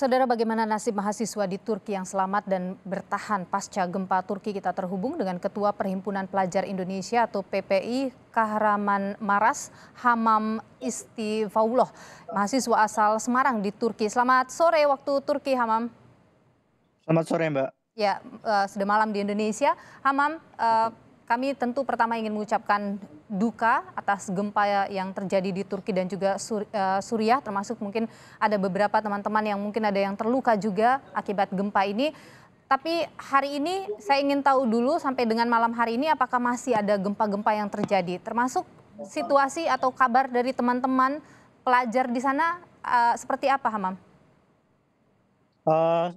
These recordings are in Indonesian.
Saudara bagaimana nasib mahasiswa di Turki yang selamat dan bertahan pasca gempa Turki kita terhubung dengan Ketua Perhimpunan Pelajar Indonesia atau PPI Kahraman Maras Hamam Istifaullah, mahasiswa asal Semarang di Turki. Selamat sore waktu Turki Hamam. Selamat sore Mbak. Ya, uh, sudah malam di Indonesia. Hamam, uh, kami tentu pertama ingin mengucapkan duka atas gempa yang terjadi di Turki dan juga Sur, uh, Suriah termasuk mungkin ada beberapa teman-teman yang mungkin ada yang terluka juga akibat gempa ini. Tapi hari ini saya ingin tahu dulu sampai dengan malam hari ini apakah masih ada gempa-gempa yang terjadi termasuk situasi atau kabar dari teman-teman pelajar di sana uh, seperti apa Hamam? Uh,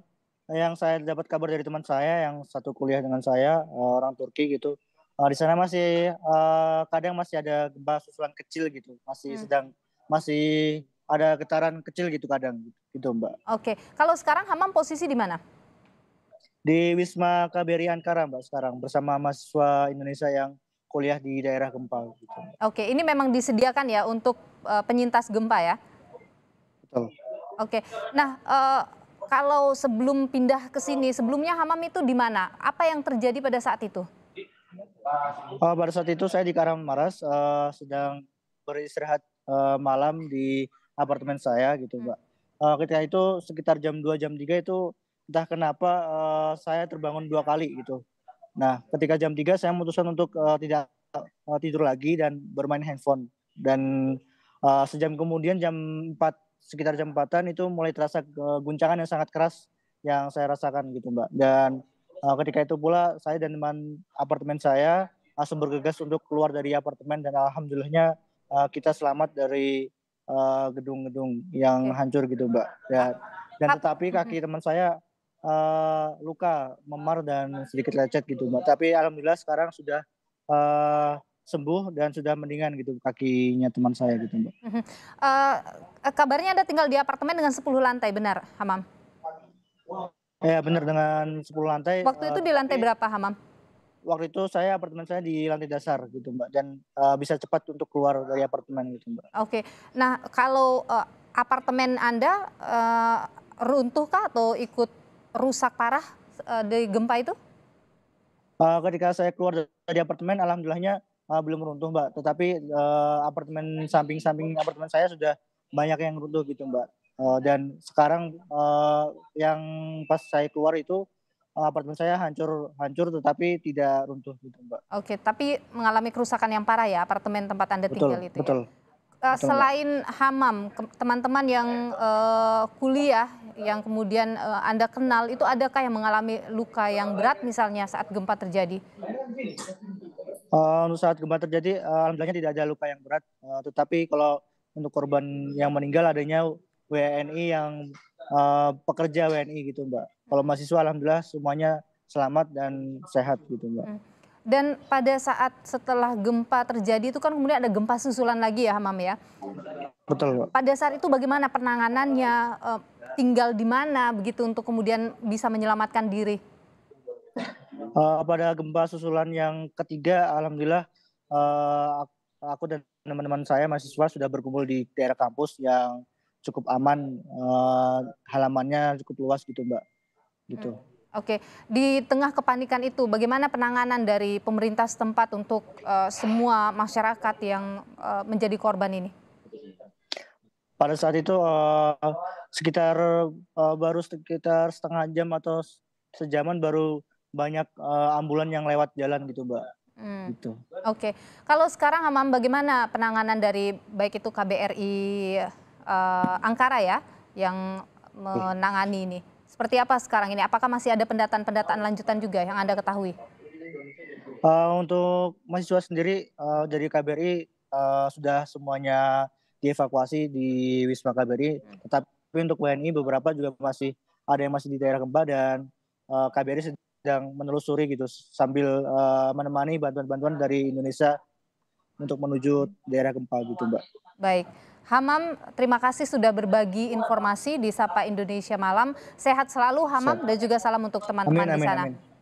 yang saya dapat kabar dari teman saya yang satu kuliah dengan saya orang Turki gitu uh, di sana masih uh, kadang masih ada gempa susulan kecil gitu masih hmm. sedang masih ada getaran kecil gitu kadang gitu, mbak oke kalau sekarang Hamam posisi di mana di Wisma KBRI Ankara mbak sekarang bersama mahasiswa Indonesia yang kuliah di daerah gempa gitu. Oke, ini memang disediakan ya untuk uh, penyintas gempa ya? Betul. Oke, nah uh, kalau sebelum pindah ke sini, sebelumnya Hamam itu di mana? Apa yang terjadi pada saat itu? Uh, pada saat itu saya di Karang Maras uh, eh, sedang beristirahat uh, malam di apartemen saya gitu, Mbak. Uh, ketika itu sekitar jam 2 jam 3 itu entah kenapa uh, saya terbangun dua kali gitu. Nah, ketika jam 3 saya memutuskan untuk uh, tidak uh, tidur lagi dan bermain handphone dan uh, sejam kemudian jam 4 sekitar jam 4-an itu mulai terasa uh, guncangan yang sangat keras yang saya rasakan gitu, Mbak. Dan Uh, ketika itu pula saya dan teman apartemen saya langsung bergegas untuk keluar dari apartemen dan alhamdulillahnya uh, kita selamat dari gedung eh, gedung-gedung yang hancur gitu mbak. Ya. Dan tetapi kaki teman saya uh, luka memar dan sedikit lecet gitu mbak. Tapi alhamdulillah sekarang sudah uh, sembuh dan sudah mendingan gitu kakinya teman saya gitu mbak. Uh, kabarnya ada tinggal di apartemen dengan 10 lantai benar Hamam? Ya benar dengan 10 lantai. Waktu itu eh, di lantai berapa Hamam? Waktu itu saya apartemen saya di lantai dasar gitu Mbak dan uh, bisa cepat untuk keluar dari apartemen gitu Mbak. Oke. Okay. Nah, kalau uh, apartemen Anda uh, runtuh kah atau ikut rusak parah uh, dari gempa itu? Uh, ketika saya keluar dari apartemen alhamdulillahnya uh, belum runtuh Mbak, tetapi uh, apartemen samping-samping apartemen saya sudah banyak yang runtuh gitu Mbak. Uh, dan sekarang uh, yang pas saya keluar itu eh, apartemen saya hancur hancur tetapi tidak runtuh gitu mbak. Oke, tapi mengalami kerusakan yang parah ya apartemen tempat anda betul, tinggal itu. Ya? Betul. Ya? Uh, betul, selain mbak. hamam, teman-teman yang uh, kuliah yang kemudian uh, anda kenal itu adakah yang mengalami luka yang berat misalnya saat gempa terjadi? Uh, saat gempa terjadi, uh, alhamdulillahnya tidak ada luka yang berat. Uh, tetapi kalau untuk korban yang meninggal adanya WNI yang uh, pekerja WNI gitu Mbak. Kalau mahasiswa alhamdulillah semuanya selamat dan sehat gitu Mbak. Hmm. Dan pada saat setelah gempa terjadi itu kan kemudian ada gempa susulan lagi ya Hamam ya. Betul Mbak. Pada saat itu bagaimana penanganannya, uh, tinggal di mana begitu untuk kemudian bisa menyelamatkan diri? Uh, pada gempa susulan yang ketiga alhamdulillah uh, aku dan teman-teman saya mahasiswa sudah berkumpul di daerah kampus yang cukup aman uh, halamannya cukup luas gitu mbak gitu hmm. Oke, di tengah kepanikan itu, bagaimana penanganan dari pemerintah setempat untuk uh, semua masyarakat yang uh, menjadi korban ini? Pada saat itu uh, sekitar uh, baru sekitar setengah jam atau sejaman baru banyak uh, ambulan yang lewat jalan gitu, mbak. Hmm. Gitu. Oke, kalau sekarang Hamam bagaimana penanganan dari baik itu KBRI uh, Angkara ya yang menangani ini. Seperti apa sekarang ini? Apakah masih ada pendataan-pendataan lanjutan juga yang Anda ketahui? Uh, untuk mahasiswa sendiri uh, dari KBRI uh, sudah semuanya dievakuasi di Wisma KBRI. Hmm. Tetapi untuk WNI beberapa juga masih ada yang masih di daerah gempa dan uh, KBRI sedang menelusuri gitu sambil uh, menemani bantuan-bantuan dari Indonesia untuk menuju daerah gempa gitu Mbak. Baik. Hamam, terima kasih sudah berbagi informasi di Sapa Indonesia Malam. Sehat selalu Hamam Sehat. dan juga salam untuk teman-teman di sana. amin.